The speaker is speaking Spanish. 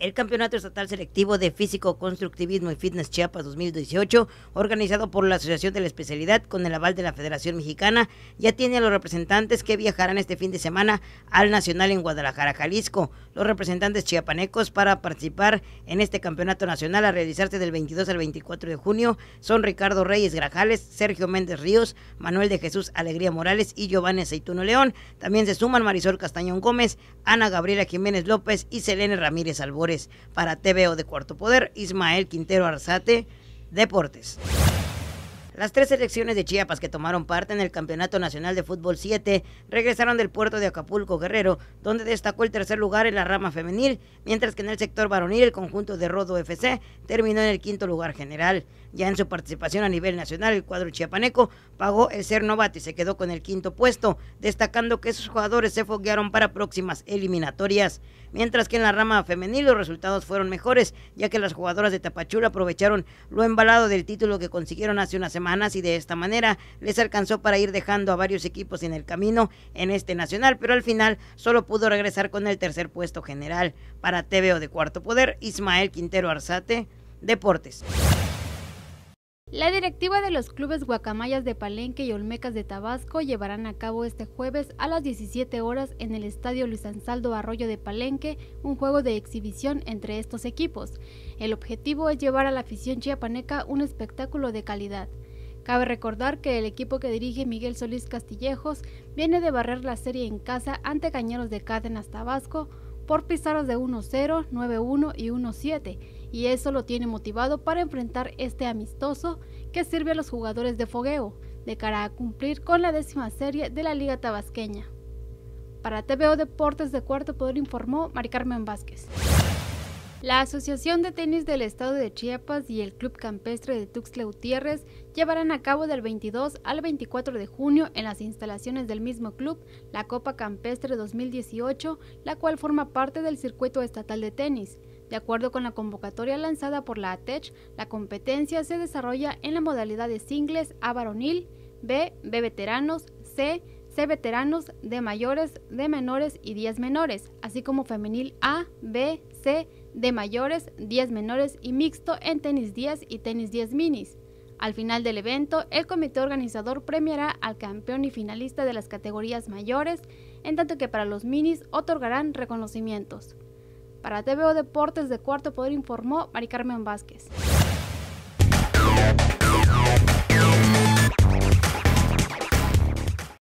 El Campeonato Estatal Selectivo de Físico Constructivismo y Fitness Chiapas 2018, organizado por la Asociación de la Especialidad con el aval de la Federación Mexicana, ya tiene a los representantes que viajarán este fin de semana al Nacional en Guadalajara, Jalisco. Los representantes chiapanecos para participar en este Campeonato Nacional a realizarse del 22 al 24 de junio son Ricardo Reyes Grajales, Sergio Méndez Ríos, Manuel de Jesús Alegría Morales y Giovanni Aceituno León. También se suman Marisol Castañón Gómez, Ana Gabriela Jiménez López y Selene Ramírez Albores para TVO de Cuarto Poder, Ismael Quintero Arzate, Deportes. Las tres selecciones de Chiapas que tomaron parte en el Campeonato Nacional de Fútbol 7 regresaron del puerto de Acapulco Guerrero, donde destacó el tercer lugar en la rama femenil, mientras que en el sector varonil el conjunto de Rodo FC terminó en el quinto lugar general. Ya en su participación a nivel nacional, el cuadro chiapaneco pagó el ser novato y se quedó con el quinto puesto, destacando que sus jugadores se foguearon para próximas eliminatorias. Mientras que en la rama femenil los resultados fueron mejores, ya que las jugadoras de Tapachula aprovecharon lo embalado del título que consiguieron hace una semana y de esta manera les alcanzó para ir dejando a varios equipos en el camino en este nacional, pero al final solo pudo regresar con el tercer puesto general para TVO de Cuarto Poder, Ismael Quintero Arzate, Deportes. La directiva de los clubes Guacamayas de Palenque y Olmecas de Tabasco llevarán a cabo este jueves a las 17 horas en el Estadio Luis Ansaldo Arroyo de Palenque un juego de exhibición entre estos equipos. El objetivo es llevar a la afición chiapaneca un espectáculo de calidad. Cabe recordar que el equipo que dirige Miguel Solís Castillejos viene de barrer la serie en casa ante Cañeros de Cárdenas Tabasco por pizarras de 1-0, 9-1 y 1-7, y eso lo tiene motivado para enfrentar este amistoso que sirve a los jugadores de fogueo, de cara a cumplir con la décima serie de la Liga Tabasqueña. Para TVO Deportes de Cuarto Poder informó Mari Carmen Vázquez. La Asociación de Tenis del Estado de Chiapas y el Club Campestre de Tuxtla Gutiérrez llevarán a cabo del 22 al 24 de junio en las instalaciones del mismo club la Copa Campestre 2018, la cual forma parte del circuito estatal de tenis. De acuerdo con la convocatoria lanzada por la ATECH, la competencia se desarrolla en la modalidad de singles A varonil, B, B veteranos, C, C veteranos, D mayores, D menores y 10 menores, así como femenil A, B, C, de mayores, 10 menores y mixto en tenis 10 y tenis 10 minis. Al final del evento, el comité organizador premiará al campeón y finalista de las categorías mayores, en tanto que para los minis otorgarán reconocimientos. Para TVO Deportes de Cuarto Poder informó Mari Carmen Vázquez.